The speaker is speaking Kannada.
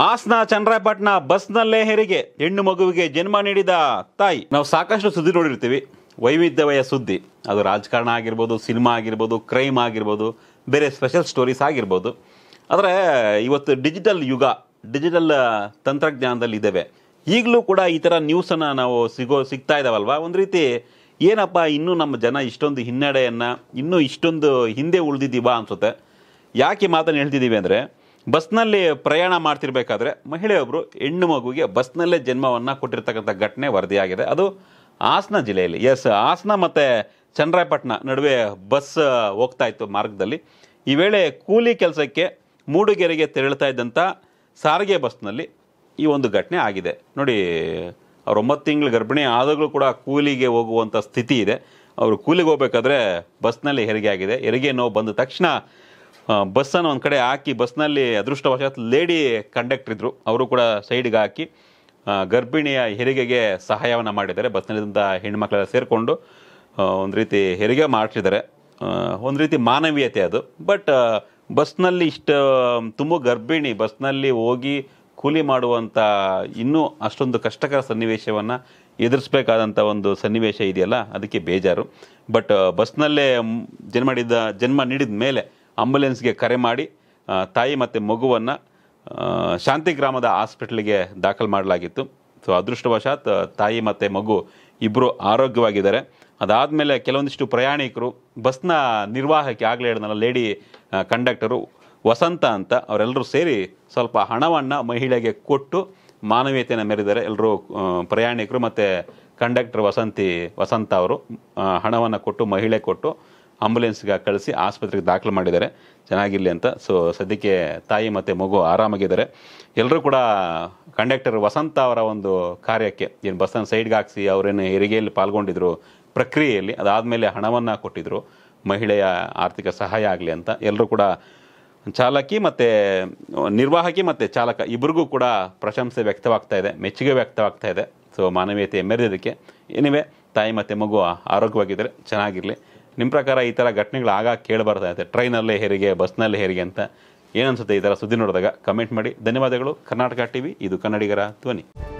ಹಾಸನ ಚಂದ್ರಪಟ್ಟಣ ಬಸ್ನಲ್ಲೇ ಹೆರಿಗೆ ಹೆಣ್ಣು ಮಗುವಿಗೆ ಜನ್ಮ ನೀಡಿದ ತಾಯಿ ನಾವು ಸಾಕಷ್ಟು ಸುದ್ದಿ ನೋಡಿರ್ತೀವಿ ವೈವಿಧ್ಯವಯ ಸುದ್ದಿ ಅದು ರಾಜಕಾರಣ ಆಗಿರ್ಬೋದು ಸಿನಿಮಾ ಆಗಿರ್ಬೋದು ಕ್ರೈಮ್ ಆಗಿರ್ಬೋದು ಬೇರೆ ಸ್ಪೆಷಲ್ ಸ್ಟೋರೀಸ್ ಆಗಿರ್ಬೋದು ಆದರೆ ಇವತ್ತು ಡಿಜಿಟಲ್ ಯುಗ ಡಿಜಿಟಲ್ ತಂತ್ರಜ್ಞಾನದಲ್ಲಿ ಇದ್ದೇವೆ ಈಗಲೂ ಕೂಡ ಈ ಥರ ನ್ಯೂಸನ್ನು ನಾವು ಸಿಗೋ ಸಿಗ್ತಾ ಇದ್ದಾವಲ್ವಾ ಒಂದು ರೀತಿ ಏನಪ್ಪ ಇನ್ನೂ ನಮ್ಮ ಜನ ಇಷ್ಟೊಂದು ಹಿನ್ನಡೆಯನ್ನು ಇನ್ನೂ ಇಷ್ಟೊಂದು ಹಿಂದೆ ಉಳಿದಿದ್ದೀವಾ ಅನಿಸುತ್ತೆ ಯಾಕೆ ಮಾತನ್ನು ಹೇಳ್ತಿದ್ದೀವಿ ಅಂದರೆ ಬಸ್ನಲ್ಲಿ ಪ್ರಯಾಣ ಮಾಡ್ತಿರ್ಬೇಕಾದ್ರೆ ಮಹಿಳೆಯೊಬ್ಬರು ಹೆಣ್ಣು ಮಗುಗೆ ಬಸ್ನಲ್ಲೇ ಜನ್ಮವನ್ನು ಕೊಟ್ಟಿರ್ತಕ್ಕಂಥ ಘಟನೆ ವರದಿಯಾಗಿದೆ ಅದು ಹಾಸನ ಜಿಲ್ಲೆಯಲ್ಲಿ ಎಸ್ ಹಾಸನ ಮತ್ತು ಚಂದ್ರಾಯಪಟ್ಟಣ ನಡುವೆ ಬಸ್ ಹೋಗ್ತಾ ಇತ್ತು ಮಾರ್ಗದಲ್ಲಿ ಈ ವೇಳೆ ಕೂಲಿ ಕೆಲಸಕ್ಕೆ ಮೂಡುಗೆರೆಗೆ ತೆರಳುತ್ತಾ ಇದ್ದಂಥ ಸಾರಿಗೆ ಬಸ್ನಲ್ಲಿ ಈ ಒಂದು ಘಟನೆ ಆಗಿದೆ ನೋಡಿ ಅವ್ರು ಒಂಬತ್ತು ತಿಂಗಳು ಗರ್ಭಿಣಿ ಆದಾಗಲೂ ಕೂಡ ಕೂಲಿಗೆ ಹೋಗುವಂಥ ಸ್ಥಿತಿ ಇದೆ ಅವರು ಕೂಲಿಗೆ ಹೋಗ್ಬೇಕಾದ್ರೆ ಬಸ್ನಲ್ಲಿ ಹೆರಿಗೆ ಆಗಿದೆ ಹೆರಿಗೆ ನೋವು ಬಂದ ತಕ್ಷಣ ಬಸ್ಸನ್ನು ಒಂದು ಕಡೆ ಹಾಕಿ ಬಸ್ನಲ್ಲಿ ಅದೃಷ್ಟವಶಾತ್ ಲೇಡಿ ಕಂಡಕ್ಟರ್ ಇದ್ದರು ಅವರು ಕೂಡ ಸೈಡ್ಗೆ ಹಾಕಿ ಗರ್ಭಿಣಿಯ ಹೆರಿಗೆಗೆ ಸಹಾಯವನ್ನು ಮಾಡಿದ್ದಾರೆ ಬಸ್ನಲ್ಲಿದ್ದಂಥ ಹೆಣ್ಮಕ್ಳೆಲ್ಲ ಸೇರಿಕೊಂಡು ಒಂದು ರೀತಿ ಹೆರಿಗೆ ಮಾಡಿಸಿದ್ದಾರೆ ಒಂದು ರೀತಿ ಮಾನವೀಯತೆ ಅದು ಬಟ್ ಬಸ್ನಲ್ಲಿ ಇಷ್ಟು ತುಂಬ ಗರ್ಭಿಣಿ ಬಸ್ನಲ್ಲಿ ಹೋಗಿ ಕೂಲಿ ಮಾಡುವಂಥ ಇನ್ನೂ ಅಷ್ಟೊಂದು ಕಷ್ಟಕರ ಸನ್ನಿವೇಶವನ್ನು ಎದುರಿಸಬೇಕಾದಂಥ ಒಂದು ಸನ್ನಿವೇಶ ಇದೆಯಲ್ಲ ಅದಕ್ಕೆ ಬೇಜಾರು ಬಟ್ ಬಸ್ನಲ್ಲೇ ಜನ್ಮ ಜನ್ಮ ನೀಡಿದ ಮೇಲೆ ಆಂಬುಲೆನ್ಸ್ಗೆ ಕರೆ ಮಾಡಿ ತಾಯಿ ಮತ್ತು ಮಗುವನ್ನು ಶಾಂತಿ ಗ್ರಾಮದ ಹಾಸ್ಪಿಟ್ಲಿಗೆ ದಾಖಲು ಮಾಡಲಾಗಿತ್ತು ಸೊ ಅದೃಷ್ಟವಶಾತ್ ತಾಯಿ ಮತ್ತು ಮಗು ಇಬ್ಬರು ಆರೋಗ್ಯವಾಗಿದ್ದಾರೆ ಅದಾದಮೇಲೆ ಕೆಲವೊಂದಿಷ್ಟು ಪ್ರಯಾಣಿಕರು ಬಸ್ನ ನಿರ್ವಾಹಕಿ ಆಗಲೇ ಹೇಳಿದ್ನಲ್ಲ ಲೇಡಿ ಕಂಡಕ್ಟರು ವಸಂತ ಅಂತ ಅವರೆಲ್ಲರೂ ಸೇರಿ ಸ್ವಲ್ಪ ಹಣವನ್ನು ಮಹಿಳೆಗೆ ಕೊಟ್ಟು ಮಾನವೀಯತೆಯನ್ನು ಮೆರೆದರೆ ಎಲ್ಲರೂ ಪ್ರಯಾಣಿಕರು ಮತ್ತು ಕಂಡಕ್ಟರ್ ವಸಂತಿ ವಸಂತ ಅವರು ಹಣವನ್ನು ಕೊಟ್ಟು ಮಹಿಳೆ ಕೊಟ್ಟು ಆಂಬುಲೆನ್ಸ್ಗೆ ಕಳಿಸಿ ಆಸ್ಪತ್ರೆಗೆ ದಾಖಲು ಮಾಡಿದ್ದಾರೆ ಚೆನ್ನಾಗಿರಲಿ ಅಂತ ಸೊ ಸದ್ಯಕ್ಕೆ ತಾಯಿ ಮತ್ತು ಮಗು ಆರಾಮಾಗಿದ್ದಾರೆ ಎಲ್ಲರೂ ಕೂಡ ಕಂಡಕ್ಟರ್ ವಸಂತ ಅವರ ಒಂದು ಕಾರ್ಯಕ್ಕೆ ಏನು ಬಸ್ಸನ್ನು ಸೈಡ್ಗೆ ಹಾಕಿಸಿ ಅವರೇನು ಹೆರಿಗೆಯಲ್ಲಿ ಪಾಲ್ಗೊಂಡಿದ್ರು ಪ್ರಕ್ರಿಯೆಯಲ್ಲಿ ಅದಾದಮೇಲೆ ಹಣವನ್ನು ಕೊಟ್ಟಿದ್ದರು ಮಹಿಳೆಯ ಆರ್ಥಿಕ ಸಹಾಯ ಆಗಲಿ ಅಂತ ಎಲ್ಲರೂ ಕೂಡ ಚಾಲಕಿ ಮತ್ತು ನಿರ್ವಾಹಕಿ ಮತ್ತು ಚಾಲಕ ಇಬ್ಬರಿಗೂ ಕೂಡ ಪ್ರಶಂಸೆ ವ್ಯಕ್ತವಾಗ್ತಾ ಇದೆ ಮೆಚ್ಚುಗೆ ವ್ಯಕ್ತವಾಗ್ತಾ ಇದೆ ಸೊ ಮಾನವೀಯತೆ ಮೆರೆದಿದ್ದಕ್ಕೆ ಏನಿವೆ ತಾಯಿ ಮತ್ತು ಮಗು ಆರೋಗ್ಯವಾಗಿದ್ದರೆ ಚೆನ್ನಾಗಿರಲಿ ನಿಮ್ಮ ಪ್ರಕಾರ ಈ ಥರ ಘಟನೆಗಳು ಆಗ ಕೇಳಬಾರ್ದಾಗುತ್ತೆ ಟ್ರೈನಲ್ಲೇ ಹೇರಿಗೆ ಬಸ್ನಲ್ಲೇ ಹೇರಿಗೆ ಅಂತ ಏನನ್ಸುತ್ತೆ ಈ ಥರ ಸುದ್ದಿ ನೋಡಿದಾಗ ಕಮೆಂಟ್ ಮಾಡಿ ಧನ್ಯವಾದಗಳು ಕರ್ನಾಟಕ ಟಿ ವಿ ಇದು ಕನ್ನಡಿಗರ ಧ್ವನಿ